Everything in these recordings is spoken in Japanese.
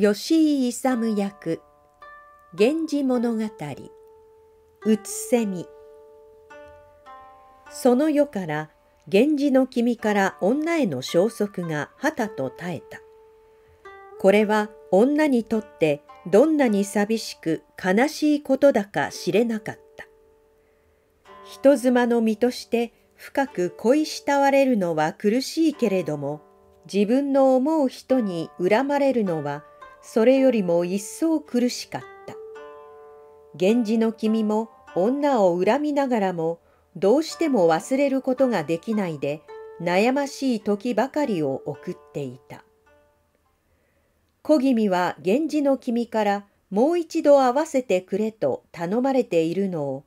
吉井勇役源氏物語うつせみその世から源氏の君から女への消息が旗と耐えたこれは女にとってどんなに寂しく悲しいことだか知れなかった人妻の身として深く恋したわれるのは苦しいけれども、自分の思う人に恨まれるのは、それよりも一層苦しかった。源氏の君も女を恨みながらも、どうしても忘れることができないで、悩ましい時ばかりを送っていた。小君は源氏の君からもう一度会わせてくれと頼まれているのを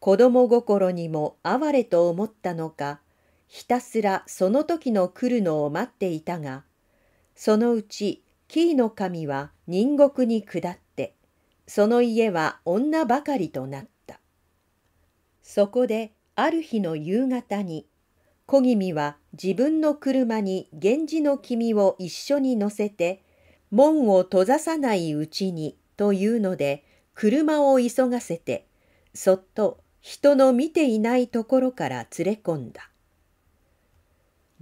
子供心にも哀れと思ったのかひたすらその時の来るのを待っていたがそのうち紀伊の神は人国に下ってその家は女ばかりとなったそこである日の夕方に小君は自分の車に源氏の君を一緒に乗せて門を閉ざさないうちにというので車を急がせてそっと人の見ていないところから連れ込んだ。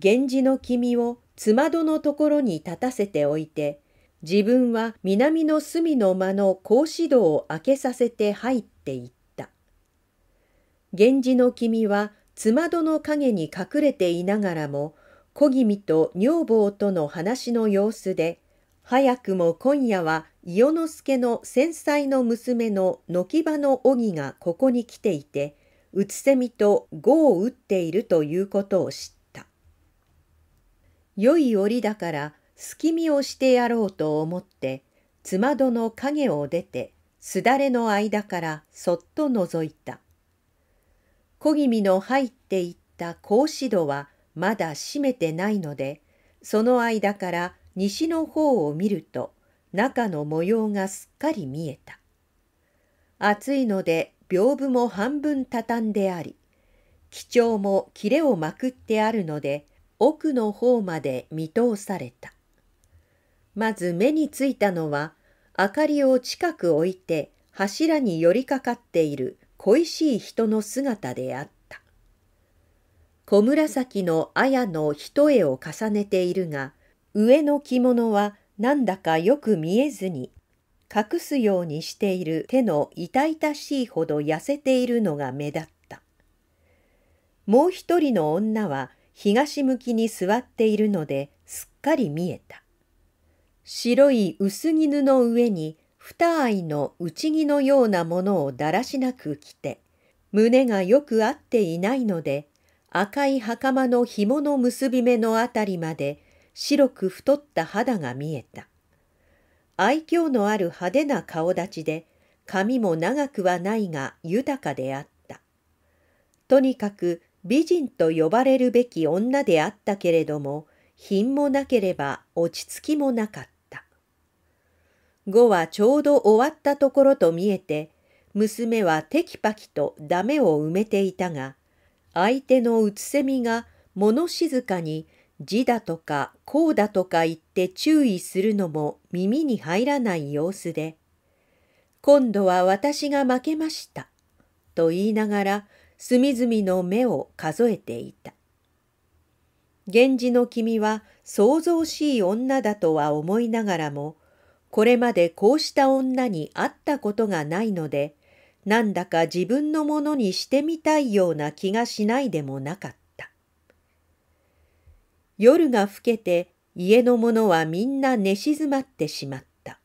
源氏の君を妻戸のところに立たせておいて、自分は南の隅の間の格子戸を開けさせて入っていった。源氏の君は妻戸の陰に隠れていながらも、小君と女房との話の様子で、早くも今夜は伊予之助の繊細の娘の軒場の荻がここに来ていて、うつせみと碁を打っているということを知った。良い折だから隙見をしてやろうと思って、妻戸の影を出て、すだれの間からそっと覗いた。小気味の入っていった格子戸はまだ閉めてないので、その間から西の方を見ると中の模様がすっかり見えた。暑いので屏風も半分畳んであり基調も切れをまくってあるので奥の方まで見通された。まず目についたのは明かりを近く置いて柱に寄りかかっている恋しい人の姿であった。小紫の綾の一重を重ねているが上の着物はなんだかよく見えずに、隠すようにしている手の痛々しいほど痩せているのが目立った。もう一人の女は東向きに座っているのですっかり見えた。白い薄着布の上に二愛の内着のようなものをだらしなく着て、胸がよく合っていないので、赤い袴の紐の結び目のあたりまで白く太った肌が見えた。愛嬌のある派手な顔立ちで、髪も長くはないが豊かであった。とにかく美人と呼ばれるべき女であったけれども、品もなければ落ち着きもなかった。碁はちょうど終わったところと見えて、娘はテキパキとダメを埋めていたが、相手のうつせみが物静かに字だとかこうだとか言って注意するのも耳に入らない様子で、今度は私が負けました、と言いながら隅々の目を数えていた。源氏の君は騒々しい女だとは思いながらも、これまでこうした女に会ったことがないので、なんだか自分のものにしてみたいような気がしないでもなかった。夜が更けて家の者はみんな寝静まってしまった。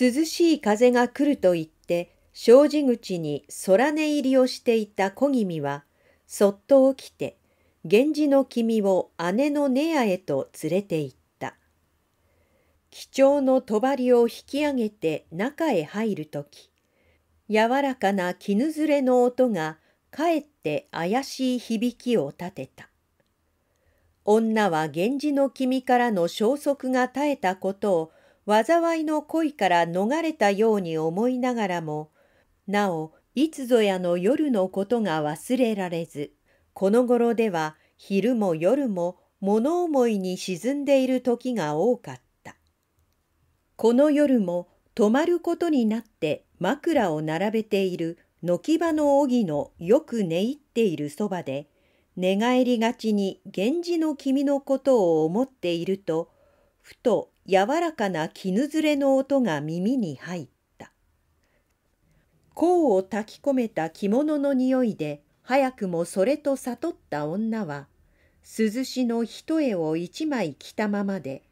涼しい風が来ると言って、障子口に空寝入りをしていた小君は、そっと起きて、源氏の君を姉のネアへと連れて行った。貴重の帳を引き上げて中へ入るとき、柔らかな絹ずれの音がかえって怪しい響きを立てた。女は源氏の君からの消息が絶えたことを災いの恋から逃れたように思いながらもなおいつぞやの夜のことが忘れられずこの頃では昼も夜も物思いに沈んでいる時が多かったこの夜も泊まることになって枕を並べている軒場の荻のよく寝入っているそばで寝返りがちに源氏の君のことを思っているとふと柔らかな絹ずれの音が耳に入った甲を炊き込めた着物の匂いで早くもそれと悟った女は涼しの一重を一枚着たままで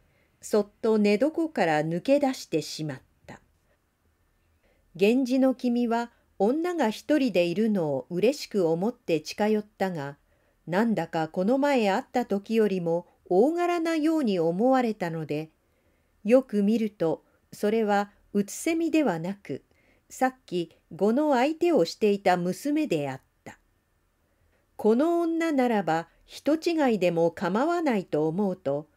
そっと寝床から抜け出してしまった源氏の君は女が一人でいるのをうれしく思って近寄ったがなんだかこの前会った時よりも大柄なように思われたので、よく見ると、それはうつせみではなく、さっき碁の相手をしていた娘であった。この女ならば人違いでも構わないと思うと、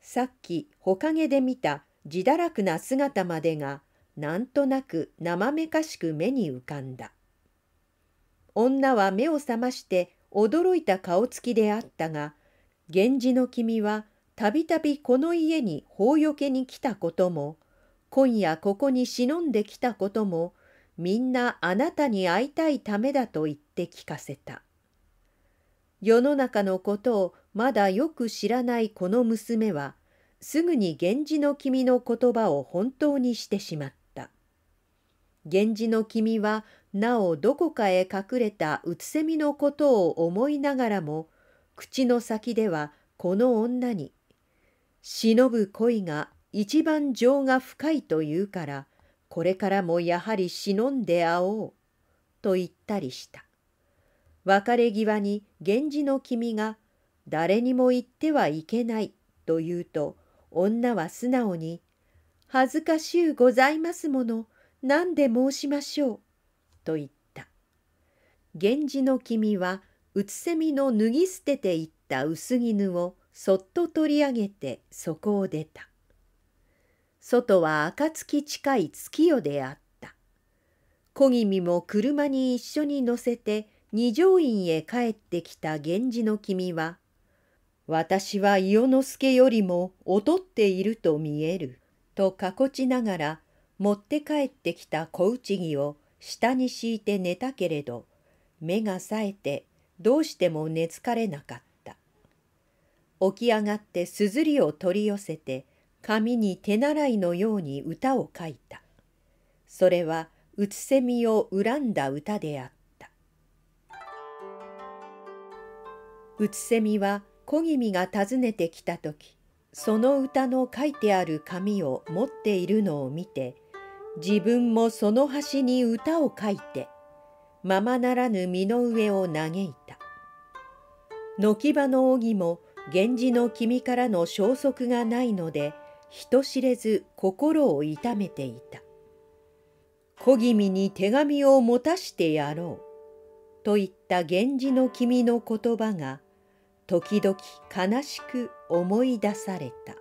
さっきほかげで見た自堕落な姿までが、なんとなく生めかしく目に浮かんだ。女は目を覚まして驚いた顔つきであったが源氏の君はたびたびこの家に法よけに来たことも今夜ここに忍んできたこともみんなあなたに会いたいためだと言って聞かせた。世の中のことをまだよく知らないこの娘はすぐに源氏の君の言葉を本当にしてしまった。源氏の君はなおどこかへ隠れたうつせみのことを思いながらも口の先ではこの女に忍ぶ恋が一番情が深いというからこれからもやはり忍んで会おうと言ったりした別れ際に源氏の君が誰にも言ってはいけないと言うと女は素直に恥ずかしゅうございますもの何で申しましょうと言った。源氏の君はうつせみの脱ぎ捨てていった薄絹をそっと取り上げてそこを出た。外は暁近い月夜であった。小君も車に一緒に乗せて二条院へ帰ってきた源氏の君は、私は伊予之助よりも劣っていると見える、とかこちながら持って帰ってきた小内着を下に敷いて寝たけれど目が冴えてどうしても寝つかれなかった起き上がってすずりを取り寄せて紙に手習いのように歌を書いたそれはうつせみを恨んだ歌であったうつせみは小君が訪ねてきた時その歌の書いてある紙を持っているのを見て自分もその端に歌を書いてままならぬ身の上を嘆いた軒場の荻も源氏の君からの消息がないので人知れず心を痛めていた小気味に手紙を持たしてやろうといった源氏の君の言葉が時々悲しく思い出された